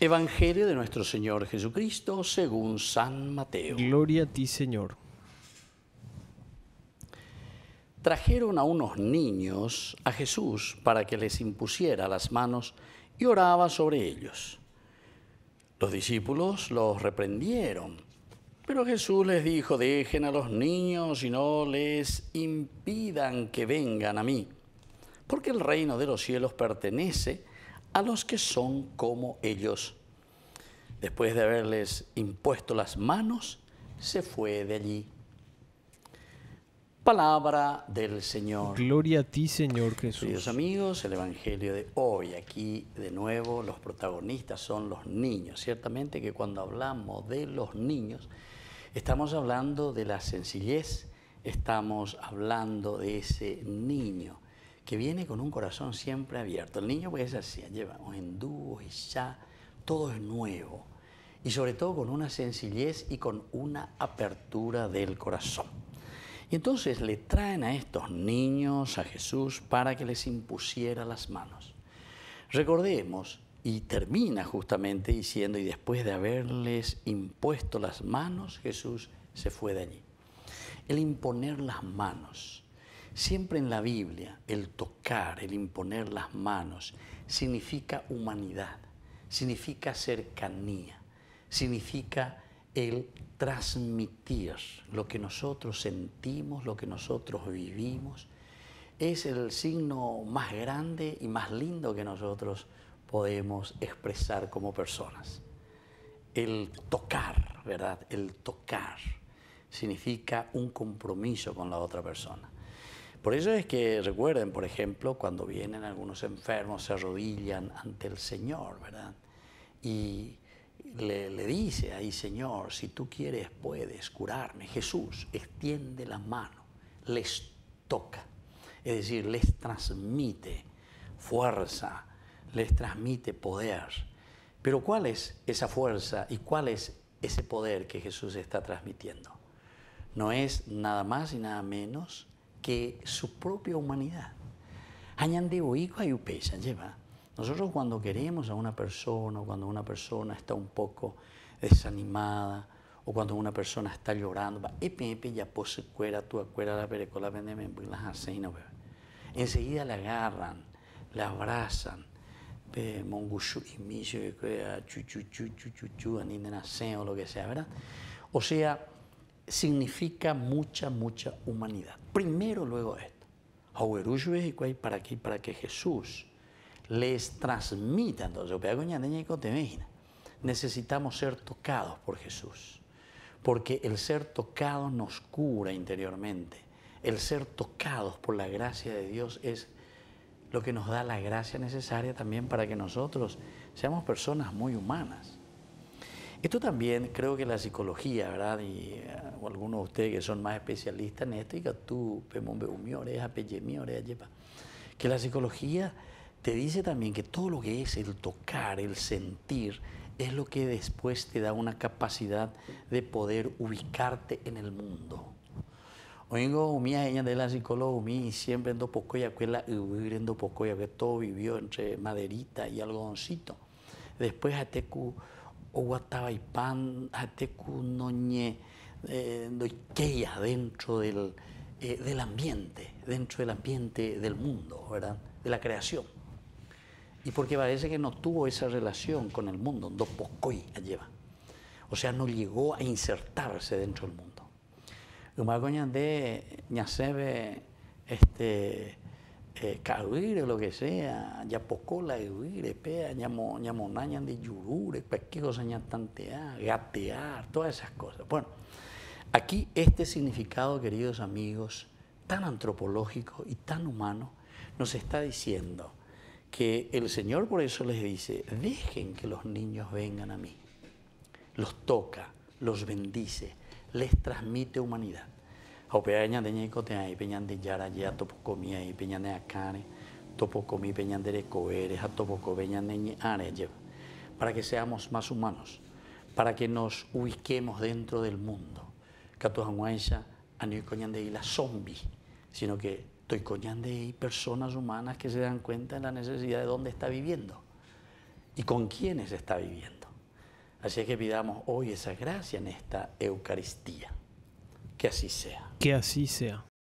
Evangelio de nuestro Señor Jesucristo según San Mateo. Gloria a ti, Señor. Trajeron a unos niños a Jesús para que les impusiera las manos y oraba sobre ellos. Los discípulos los reprendieron, pero Jesús les dijo, dejen a los niños y no les impidan que vengan a mí, porque el reino de los cielos pertenece a los que son como ellos. Después de haberles impuesto las manos, se fue de allí. Palabra del Señor. Gloria a ti, Señor Jesús. amigos, el Evangelio de hoy. Aquí de nuevo los protagonistas son los niños. Ciertamente que cuando hablamos de los niños, estamos hablando de la sencillez, estamos hablando de ese niño que viene con un corazón siempre abierto. El niño pues es así, lleva un y ya, todo es nuevo. Y sobre todo con una sencillez y con una apertura del corazón. Y entonces le traen a estos niños a Jesús para que les impusiera las manos. Recordemos, y termina justamente diciendo, y después de haberles impuesto las manos, Jesús se fue de allí. El imponer las manos Siempre en la Biblia el tocar, el imponer las manos, significa humanidad, significa cercanía, significa el transmitir lo que nosotros sentimos, lo que nosotros vivimos. Es el signo más grande y más lindo que nosotros podemos expresar como personas. El tocar, ¿verdad? El tocar significa un compromiso con la otra persona. Por eso es que recuerden, por ejemplo, cuando vienen algunos enfermos, se arrodillan ante el Señor, ¿verdad? Y le, le, dice ahí, Señor, si tú quieres, puedes curarme. Jesús extiende la mano, les toca, es decir, les transmite fuerza, les transmite poder. Pero ¿cuál es esa fuerza y cuál es ese poder que Jesús está transmitiendo? No es nada más y nada menos que su propia humanidad. lleva. Nosotros cuando queremos a una persona, cuando una persona está un poco desanimada, o cuando una persona está llorando, va, epi, ya pose pues, cuera, tu acuera, la perecola, vendeme, pues, las aceino, Enseguida la agarran, la abrazan, pe, mongushu, chuchu, eh, eh, chuchu, chuchu, o lo que sea, ¿verdad? O sea, significa mucha, mucha humanidad. Primero, luego esto. para aquí, para que Jesús les transmita. Entonces, necesitamos ser tocados por Jesús, porque el ser tocado nos cura interiormente. El ser tocados por la gracia de Dios es lo que nos da la gracia necesaria también para que nosotros seamos personas muy humanas. Esto también creo que la psicología, ¿verdad? Y eh, algunos de ustedes que son más especialistas en esto, y tú, Pemón oreja, oreja, que la psicología te dice también que todo lo que es el tocar, el sentir, es lo que después te da una capacidad de poder ubicarte en el mundo. Oigo, a ella de la psicóloga, mi siempre en Dopocoya, que la en Dopocoya, que todo vivió entre maderita y algodoncito. Después, a Atecu Oguatabaipán, Atecu, este eh, Noñe, que dentro del, eh, del ambiente, dentro del ambiente del mundo, ¿verdad? de la creación. Y porque parece que no tuvo esa relación con el mundo, no a lleva. O sea, no llegó a insertarse dentro del mundo. Umargoña de Ñasebe, este, eh, lo que sea, ya de Huire, Pea, monañan de Yurure, Pesquejo, tantear, Gatear, todas esas cosas. Bueno, aquí este significado, queridos amigos, tan antropológico y tan humano, nos está diciendo que el Señor por eso les dice, dejen que los niños vengan a mí. Los toca, los bendice, les transmite humanidad. Haupea ña de ñeco te ahí peñan de yara ya topocomi ahí peñan de acane, comí peñan de a topoco peñan de lleva. Para que seamos más humanos, para que nos ubiquemos dentro del mundo. Catujanguaisha, a coñan de la zombie, sino que estoy coñan de personas humanas que se dan cuenta de la necesidad de dónde está viviendo y con quiénes está viviendo. Así es que pidamos hoy esa gracia en esta Eucaristía. que así sea. Que